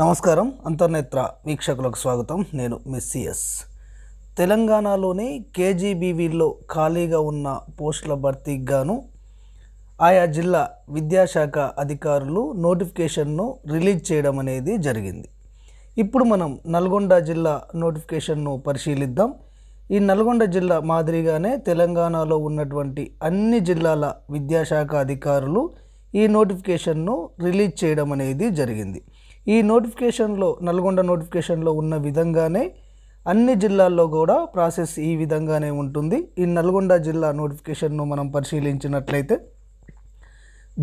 నమస్కారం అంతర్నేత్ర వీక్షకులకు స్వాగతం నేను మిస్సిఎస్ తెలంగాణలోని కేజీబీవీలో ఖాళీగా ఉన్న పోస్టుల భర్తీకి గాను ఆయా జిల్లా విద్యాశాఖ అధికారులు నోటిఫికేషన్ను రిలీజ్ చేయడం అనేది జరిగింది ఇప్పుడు మనం నల్గొండ జిల్లా నోటిఫికేషన్ను పరిశీలిద్దాం ఈ నల్గొండ జిల్లా మాదిరిగానే తెలంగాణలో ఉన్నటువంటి అన్ని జిల్లాల విద్యాశాఖ అధికారులు ఈ నోటిఫికేషన్ను రిలీజ్ చేయడం అనేది జరిగింది ఈ నోటిఫికేషన్లో నల్గొండ నోటిఫికేషన్లో ఉన్న విధంగానే అన్ని జిల్లాల్లో కూడా ప్రాసెస్ ఈ విధంగానే ఉంటుంది ఈ నల్గొండ జిల్లా నోటిఫికేషన్ను మనం పరిశీలించినట్లయితే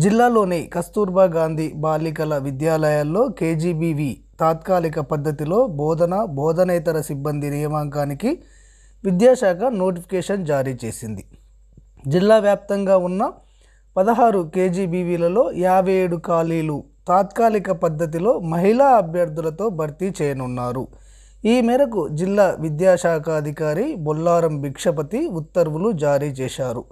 జిల్లాలోని కస్తూర్బా గాంధీ బాలికల విద్యాలయాల్లో కేజీబీవి తాత్కాలిక పద్ధతిలో బోధన బోధనేతర సిబ్బంది నియామకానికి విద్యాశాఖ నోటిఫికేషన్ జారీ చేసింది జిల్లా వ్యాప్తంగా ఉన్న పదహారు కేజీబీవీలలో యాభై ఏడు ఖాళీలు తాత్కాలిక పద్ధతిలో మహిళా అభ్యర్థులతో భర్తీ చేయనున్నారు ఈ మేరకు జిల్లా విద్యాశాఖ అధికారి బొల్లారం భిక్షపతి ఉత్తర్వులు జారీ చేశారు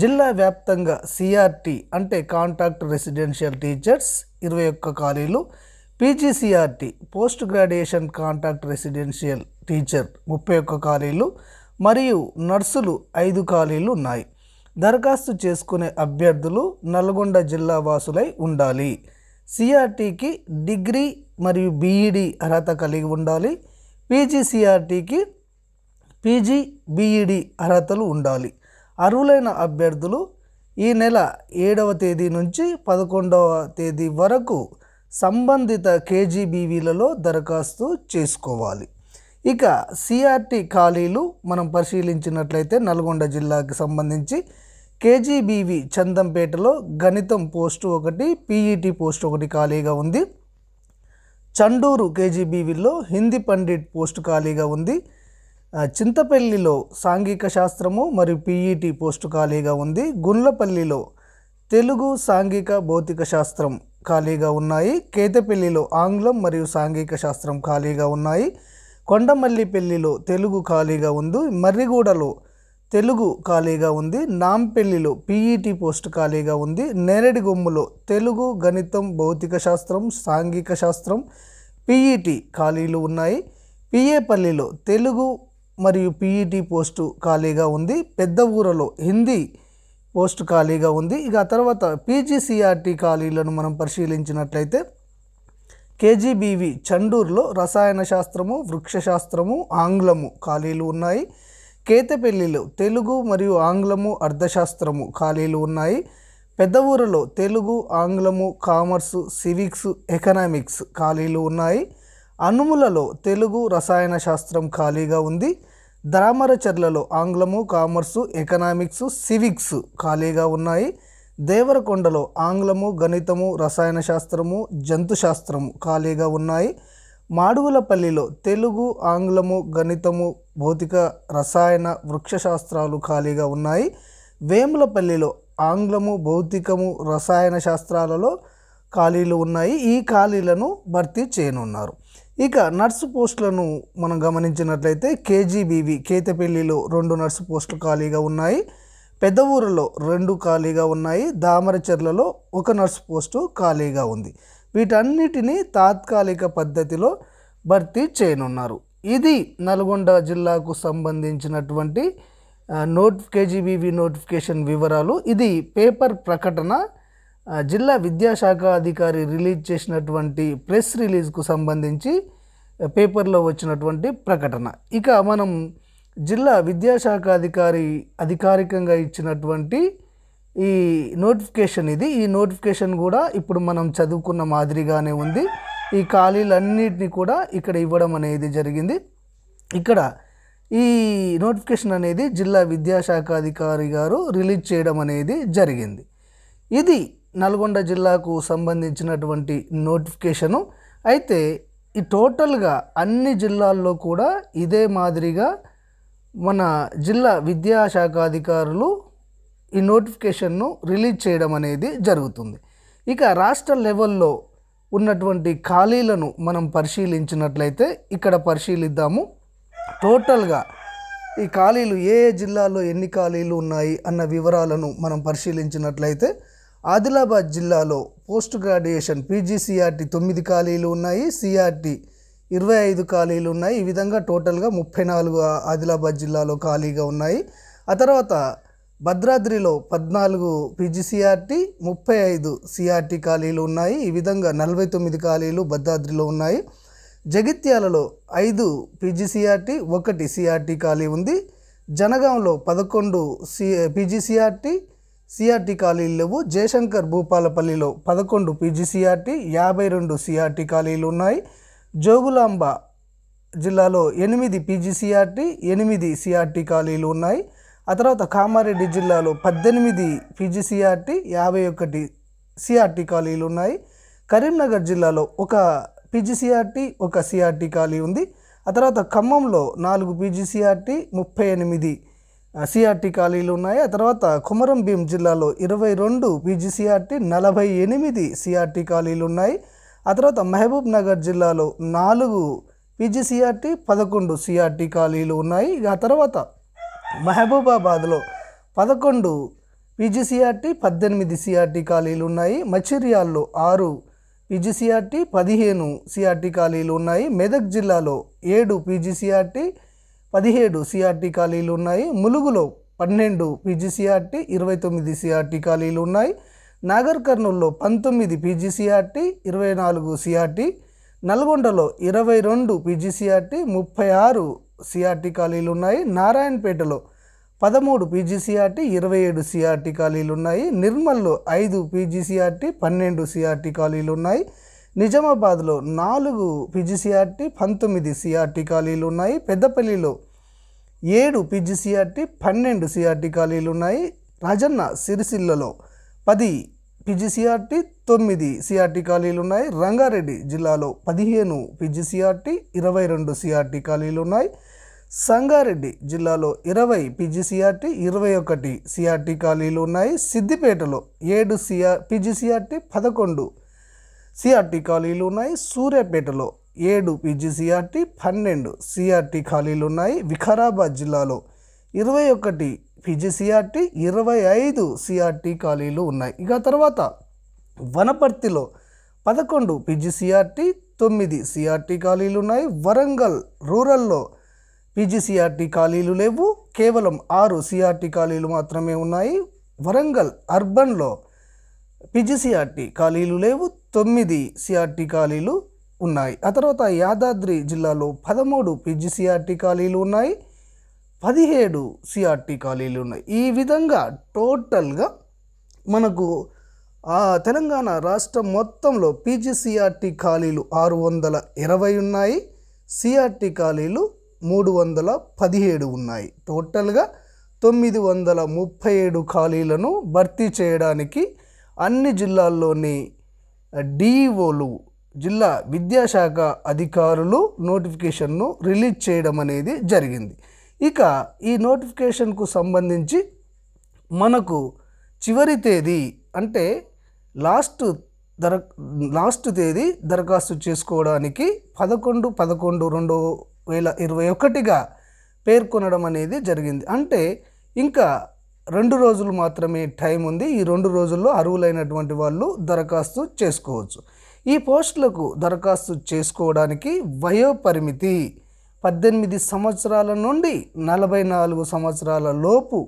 జిల్లా వ్యాప్తంగా సిఆర్టీ అంటే కాంట్రాక్ట్ రెసిడెన్షియల్ టీచర్స్ ఇరవై ఒక్క ఖాళీలు PGCRT post graduation contract residential teacher ముప్పై ఒక్క ఖాళీలు మరియు నర్సులు ఐదు ఖాళీలు ఉన్నాయి దరఖాస్తు చేసుకునే అభ్యర్థులు నల్గొండ జిల్లా వాసులై ఉండాలి సిఆర్టీకి డిగ్రీ మరియు బీఈడి అర్హత కలిగి ఉండాలి పీజీ పీజీ బీఈడి అర్హతలు ఉండాలి అర్హులైన అభ్యర్థులు ఈ నెల ఏడవ తేదీ నుంచి పదకొండవ తేదీ వరకు సంబంధిత కేజీబీవీలలో దరఖాస్తు చేసుకోవాలి ఇక సిఆర్టీ ఖాళీలు మనం పరిశీలించినట్లయితే నల్గొండ జిల్లాకి సంబంధించి కేజీబీవి చందంపేటలో గణితం పోస్టు ఒకటి పీఈటీ పోస్ట్ ఒకటి ఖాళీగా ఉంది చండూరు కేజీబీవీలో హిందీ పండిట్ పోస్ట్ ఖాళీగా ఉంది చింతపల్లిలో సాంఘిక శాస్త్రము మరియు పీఈటీ పోస్ట్ ఖాళీగా ఉంది గుండ్లపల్లిలో తెలుగు సాంఘిక భౌతిక శాస్త్రం ఖాళీగా ఉన్నాయి కేతపల్లిలో ఆంగ్లం మరియు సాంఘిక శాస్త్రం ఖాళీగా ఉన్నాయి కొండమల్లిపల్లిలో తెలుగు ఖాళీగా ఉంది మర్రిగూడలో తెలుగు ఖాళీగా ఉంది నాంపెల్లిలో పీఈటీ e పోస్ట్ ఖాళీగా ఉంది నేరడిగొమ్ములో తెలుగు గణితం భౌతిక శాస్త్రం సాంఘిక శాస్త్రం పీఈటీ e ఖాళీలు ఉన్నాయి పిఏపల్లిలో తెలుగు మరియు పీఈటీ e పోస్టు ఖాళీగా ఉంది పెద్ద ఊరలో హిందీ పోస్ట్ ఖాళీగా ఉంది ఇక ఆ తర్వాత పీజీసీఆర్టీ ఖాళీలను మనం పరిశీలించినట్లయితే కేజీబీవి చండూరులో రసాయన శాస్త్రము వృక్షశాస్త్రము ఆంగ్లము ఖాళీలు ఉన్నాయి కేతపెల్లిలో తెలుగు మరియు ఆంగ్లము అర్థశాస్త్రము ఖాళీలు ఉన్నాయి పెద్ద ఊరిలో తెలుగు ఆంగ్లము కామర్సు సివిక్స్ ఎకనామిక్స్ ఖాళీలు ఉన్నాయి అనుములలో తెలుగు రసాయన శాస్త్రం ఖాళీగా ఉంది ద్రామరచర్లలో ఆంగ్లము కామర్సు ఎకనామిక్స్ సివిక్స్ ఖాళీగా ఉన్నాయి దేవరకొండలో ఆంగ్లము గణితము రసాయన శాస్త్రము జంతు శాస్త్రము ఖాళీగా ఉన్నాయి మాడుగులపల్లిలో తెలుగు ఆంగ్లము గణితము భౌతిక రసాయన వృక్షశాస్త్రాలు ఖాళీగా ఉన్నాయి వేములపల్లిలో ఆంగ్లము భౌతికము రసాయన శాస్త్రాలలో ఖాళీలు ఉన్నాయి ఈ ఖాళీలను భర్తీ చేయనున్నారు ఇక నర్సు పోస్టులను మనం గమనించినట్లయితే కేజీబీవి కేతపల్లిలో రెండు నర్సు పోస్టులు ఖాళీగా ఉన్నాయి పెద్ద ఊరిలో రెండు ఖాళీగా ఉన్నాయి దామరచెర్లలో ఒక నర్సు పోస్టు ఖాళీగా ఉంది వీటన్నిటినీ తాత్కాలిక పద్ధతిలో భర్తీ చేయనున్నారు ఇది నల్గొండ జిల్లాకు సంబంధించినటువంటి నోట్ కేజీబీవీ నోటిఫికేషన్ వివరాలు ఇది పేపర్ ప్రకటన జిల్లా విద్యాశాఖ అధికారి రిలీజ్ చేసినటువంటి ప్రెస్ రిలీజ్కు సంబంధించి పేపర్లో వచ్చినటువంటి ప్రకటన ఇక మనం జిల్లా విద్యాశాఖ అధికారి అధికారికంగా ఇచ్చినటువంటి ఈ నోటిఫికేషన్ ఇది ఈ నోటిఫికేషన్ కూడా ఇప్పుడు మనం చదువుకున్న మాదిరిగానే ఉంది ఈ ఖాళీలన్నిటిని కూడా ఇక్కడ ఇవ్వడం అనేది జరిగింది ఇక్కడ ఈ నోటిఫికేషన్ అనేది జిల్లా విద్యాశాఖ అధికారి గారు రిలీజ్ చేయడం అనేది జరిగింది ఇది నల్గొండ జిల్లాకు సంబంధించినటువంటి నోటిఫికేషను అయితే ఈ టోటల్గా అన్ని జిల్లాల్లో కూడా ఇదే మాదిరిగా మన జిల్లా విద్యాశాఖాధికారులు ఈ నోటిఫికేషన్ను రిలీజ్ చేయడం అనేది జరుగుతుంది ఇక రాష్ట్ర లెవెల్లో ఉన్నటువంటి ఖాళీలను మనం పరిశీలించినట్లయితే ఇక్కడ పరిశీలిద్దాము టోటల్గా ఈ ఖాళీలు ఏ ఏ జిల్లాలో ఎన్ని ఖాళీలు ఉన్నాయి అన్న వివరాలను మనం పరిశీలించినట్లయితే ఆదిలాబాద్ జిల్లాలో పోస్ట్ గ్రాడ్యుయేషన్ పీజీసీఆర్టీ తొమ్మిది ఖాళీలు ఉన్నాయి సిఆర్టీ ఇరవై ఐదు ఖాళీలు ఉన్నాయి ఈ విధంగా టోటల్గా ముప్పై నాలుగు ఆదిలాబాద్ జిల్లాలో ఖాళీగా ఉన్నాయి ఆ తర్వాత భద్రాద్రిలో పద్నాలుగు పిజిసిఆర్టీ ముప్పై ఐదు సిఆర్టీ ఖాళీలు ఉన్నాయి ఈ విధంగా నలభై తొమ్మిది ఖాళీలు భద్రాద్రిలో ఉన్నాయి జగిత్యాలలో ఐదు పిజిసిఆర్టీ ఒకటి సిఆర్టీ ఖాళీ ఉంది జనగాంలో పదకొండు సి పిజిసిఆర్టీ సిఆర్టీ ఖాళీలు లేవు జయశంకర్ భూపాలపల్లిలో పదకొండు పిజిసిఆర్టీ యాభై రెండు సిఆర్టీ ఖాళీలు ఉన్నాయి జోగులాంబ జిల్లాలో ఎనిమిది పీజీసీఆర్టీ ఎనిమిది సిఆర్టీ ఖాళీలు ఉన్నాయి ఆ తర్వాత కామారెడ్డి జిల్లాలో పద్దెనిమిది పీజీసీఆర్టీ యాభై ఒకటి సిఆర్టీ ఖాళీలు ఉన్నాయి కరీంనగర్ జిల్లాలో ఒక పీజీసీఆర్టీ ఒక సిఆర్టీ ఖాళీ ఉంది ఆ తర్వాత ఖమ్మంలో నాలుగు పీజీసీఆర్టీ ముప్పై ఎనిమిది సిఆర్టీ ఖాళీలు ఉన్నాయి ఆ తర్వాత కుమరం భీం జిల్లాలో ఇరవై రెండు పీజీసీఆర్టీ నలభై ఎనిమిది సిఆర్టీ ఖాళీలు ఉన్నాయి ఆ తర్వాత మహబూబ్ నగర్ జిల్లాలో నాలుగు పీజీసీఆర్టీ పదకొండు సిఆర్టీ ఖాళీలు ఉన్నాయి ఆ తర్వాత మహబూబాబాద్లో పదకొండు పీజీసీఆర్టీ పద్దెనిమిది సిఆర్టీ ఖాళీలు ఉన్నాయి మచిర్యాల్లో ఆరు పీజీసీఆర్టీ పదిహేను సిఆర్టీ ఖాళీలు ఉన్నాయి మెదక్ జిల్లాలో ఏడు పీజీసీఆర్టీ పదిహేడు సిఆర్టీ ఖాళీలు ఉన్నాయి ములుగులో పన్నెండు పీజీసీఆర్టీ ఇరవై తొమ్మిది సిఆర్టీ ఖాళీలు ఉన్నాయి నాగర్ కర్నూల్లో పంతొమ్మిది పీజీసీఆర్టీ ఇరవై నాలుగు సిఆర్టీ నల్గొండలో ఇరవై రెండు పీజీసీఆర్టీ ముప్పై ఆరు సిఆర్టీ ఖాళీలు ఉన్నాయి నారాయణపేటలో పదమూడు పీజీసీఆర్టీ ఇరవై ఏడు సిఆర్టీ ఖాళీలు ఉన్నాయి నిర్మల్లో ఐదు పీజీసీఆర్టీ పన్నెండు సిఆర్టీ ఖాళీలు ఉన్నాయి నిజామాబాద్లో నాలుగు పీజీసీఆర్టీ పంతొమ్మిది సిఆర్టీ ఖాళీలు ఉన్నాయి పెద్దపల్లిలో ఏడు పీజీసీఆర్టీ పన్నెండు సిఆర్టీ ఖాళీలు ఉన్నాయి రాజన్న సిరిసిల్లలో పది పిజిసిఆర్టీ తొమ్మిది సిఆర్టీ ఖాళీలు ఉన్నాయి రంగారెడ్డి జిల్లాలో పదిహేను పిజిసిఆర్టీ ఇరవై రెండు సిఆర్టీ ఖాళీలు ఉన్నాయి సంగారెడ్డి జిల్లాలో ఇరవై పిజిసిఆర్టీ ఇరవై ఒకటి సిఆర్టీ ఖాళీలు ఉన్నాయి సిద్దిపేటలో ఏడు సిఆర్ పిజిసిఆర్టీ పదకొండు సిఆర్టీ ఖాళీలు ఉన్నాయి సూర్యాపేటలో ఏడు పిజిసిఆర్టీ పన్నెండు సిఆర్టీ ఖాళీలు ఉన్నాయి వికారాబాద్ జిల్లాలో ఇరవై ఒకటి పిజిసిఆర్టీ ఇరవై ఐదు సిఆర్టీ ఖాళీలు ఉన్నాయి ఇక తర్వాత వనపర్తిలో పదకొండు పిజిసిఆర్టీ తొమ్మిది సిఆర్టీ ఖాళీలు ఉన్నాయి వరంగల్ రూరల్లో పీజీసీఆర్టీ ఖాళీలు లేవు కేవలం ఆరు సిఆర్టీ ఖాళీలు మాత్రమే ఉన్నాయి వరంగల్ అర్బన్లో పీజీసీఆర్టీ ఖాళీలు లేవు తొమ్మిది సిఆర్టీ ఖాళీలు ఉన్నాయి ఆ తర్వాత యాదాద్రి జిల్లాలో పదమూడు పీజీసీఆర్టీ ఖాళీలు ఉన్నాయి పదిహేడు సిఆర్టీ ఖాళీలు ఉన్నాయి ఈ విధంగా టోటల్గా మనకు తెలంగాణ రాష్ట్రం మొత్తంలో పీజీసీఆర్టీ ఖాళీలు ఆరు వందల ఇరవై ఉన్నాయి సిఆర్టీ ఖాళీలు మూడు వందల పదిహేడు ఉన్నాయి టోటల్గా తొమ్మిది వందల ముప్పై ఏడు ఖాళీలను భర్తీ చేయడానికి అన్ని జిల్లాల్లోని డిఈఓలు జిల్లా విద్యాశాఖ అధికారులు నోటిఫికేషన్ను రిలీజ్ చేయడం అనేది జరిగింది ఇక ఈ నోటిఫికేషన్కు సంబంధించి మనకు చివరి తేదీ అంటే లాస్ట్ దర లాస్ట్ తేదీ దరఖాస్తు చేసుకోవడానికి పదకొండు పదకొండు రెండు వేల ఇరవై ఒకటిగా పేర్కొనడం అనేది జరిగింది అంటే ఇంకా రెండు రోజులు మాత్రమే టైం ఉంది ఈ రెండు రోజుల్లో అర్హులైనటువంటి వాళ్ళు దరఖాస్తు చేసుకోవచ్చు ఈ పోస్టులకు దరఖాస్తు చేసుకోవడానికి వయోపరిమితి పద్దెనిమిది సంవత్సరాల నుండి నలభై నాలుగు సంవత్సరాల లోపు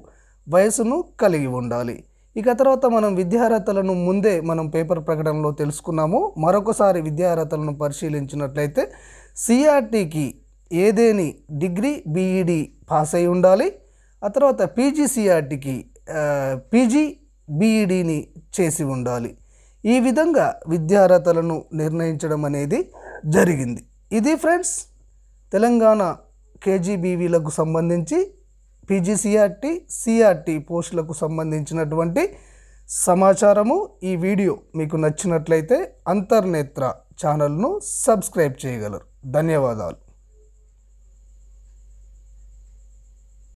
వయసును కలిగి ఉండాలి ఇక తర్వాత మనం విద్యార్హతలను ముందే మనం పేపర్ ప్రకటనలో తెలుసుకున్నాము మరొకసారి విద్యార్హతలను పరిశీలించినట్లయితే సిఆర్టీకి ఏదేని డిగ్రీ బీఈడి పాస్ అయి ఉండాలి ఆ తర్వాత పీజీసీఆర్టీకి పీజీ బీఈడిని చేసి ఉండాలి ఈ విధంగా విద్యార్హతలను నిర్ణయించడం అనేది జరిగింది ఇది ఫ్రెండ్స్ తెలంగాణ కేజీబీవీలకు సంబంధించి పీజీసీఆర్టీ సిఆర్టీ పోస్టులకు సంబంధించినటువంటి సమాచారము ఈ వీడియో మీకు నచ్చినట్లయితే అంతర్నేత్ర ఛానల్ను సబ్స్క్రైబ్ చేయగలరు ధన్యవాదాలు